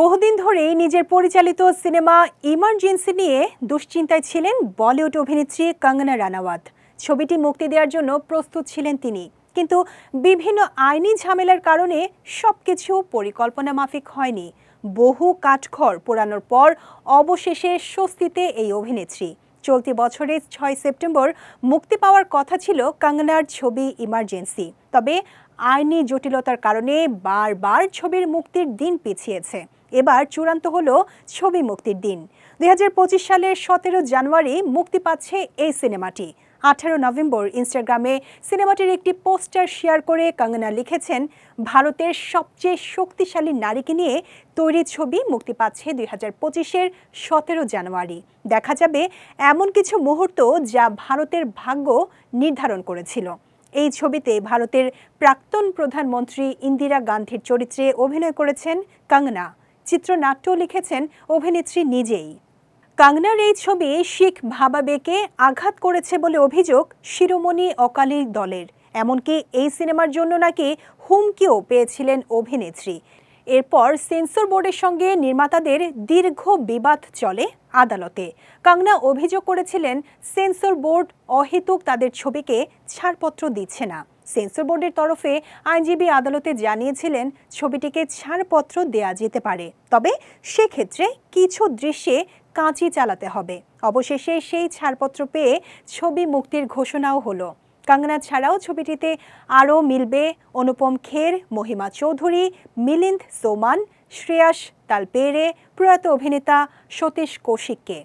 বহুদিন ধরেই নিজের পরিচালিত সিনেমা ইমার্জেন্সি নিয়ে দুশ্চিন্তায় ছিলেন বলিউড অভিনেত্রী কঙ্গনা রানাওয়াত ছবিটি মুক্তি দেওয়ার জন্য প্রস্তুত ছিলেন তিনি কিন্তু বিভিন্ন আইনি ঝামেলার কারণে সবকিছু কিছু পরিকল্পনা মাফিক হয়নি বহু কাঠখড় পোড়ানোর পর অবশেষে স্বস্তিতে এই অভিনেত্রী চলতি বছরের ছয় সেপ্টেম্বর মুক্তি পাওয়ার কথা ছিল কাঙ্গনার ছবি ইমার্জেন্সি তবে আইনি জটিলতার কারণে বারবার ছবির মুক্তির দিন পিছিয়েছে এবার চূড়ান্ত হলো ছবি মুক্তির দিন দুই সালের সতেরো জানুয়ারি মুক্তি পাচ্ছে এই সিনেমাটি আঠারো নভেম্বর ইনস্টাগ্রামে সিনেমাটির একটি পোস্টার শেয়ার করে কঙ্গনা লিখেছেন ভারতের সবচেয়ে শক্তিশালী নারীকে নিয়ে তৈরি ছবি মুক্তি পাচ্ছে দুই হাজার পঁচিশের সতেরো জানুয়ারি দেখা যাবে এমন কিছু মুহূর্ত যা ভারতের ভাগ্য নির্ধারণ করেছিল এই ছবিতে ভারতের প্রাক্তন প্রধানমন্ত্রী ইন্দিরা গান্ধীর চরিত্রে অভিনয় করেছেন কাঙ্গনা চিত্রনাট্য লিখেছেন অভিনেত্রী নিজেই কাঙ্গনার এই ছবি শিখ ভাবাবেকে আঘাত করেছে বলে অভিযোগ শিরোমণি অকালী দলের এমনকি এই সিনেমার জন্য নাকি হুমকিও পেয়েছিলেন অভিনেত্রী এরপর সেন্সর বোর্ডের সঙ্গে নির্মাতাদের দীর্ঘ বিবাদ চলে আদালতে কাংনা অভিযোগ করেছিলেন সেন্সর বোর্ড অহেতুক তাদের ছবিকে ছাড়পত্র দিচ্ছে না সেন্সর বোর্ডের তরফে আইনজীবী আদালতে জানিয়েছিলেন ছবিটিকে ছাড়পত্র দেয়া যেতে পারে তবে সেক্ষেত্রে কিছু দৃশ্যে কাঁচি চালাতে হবে অবশেষে সেই ছাড়পত্র পেয়ে ছবি মুক্তির ঘোষণাও হলো কাঙ্গনা ছাড়াও ছবিটিতে আরও মিলবে অনুপম খের মহিমা চৌধুরী মিলিন্দ সোমান শ্রেয়াস তালপেরে প্রয়াত অভিনেতা সতীশ কৌশিককে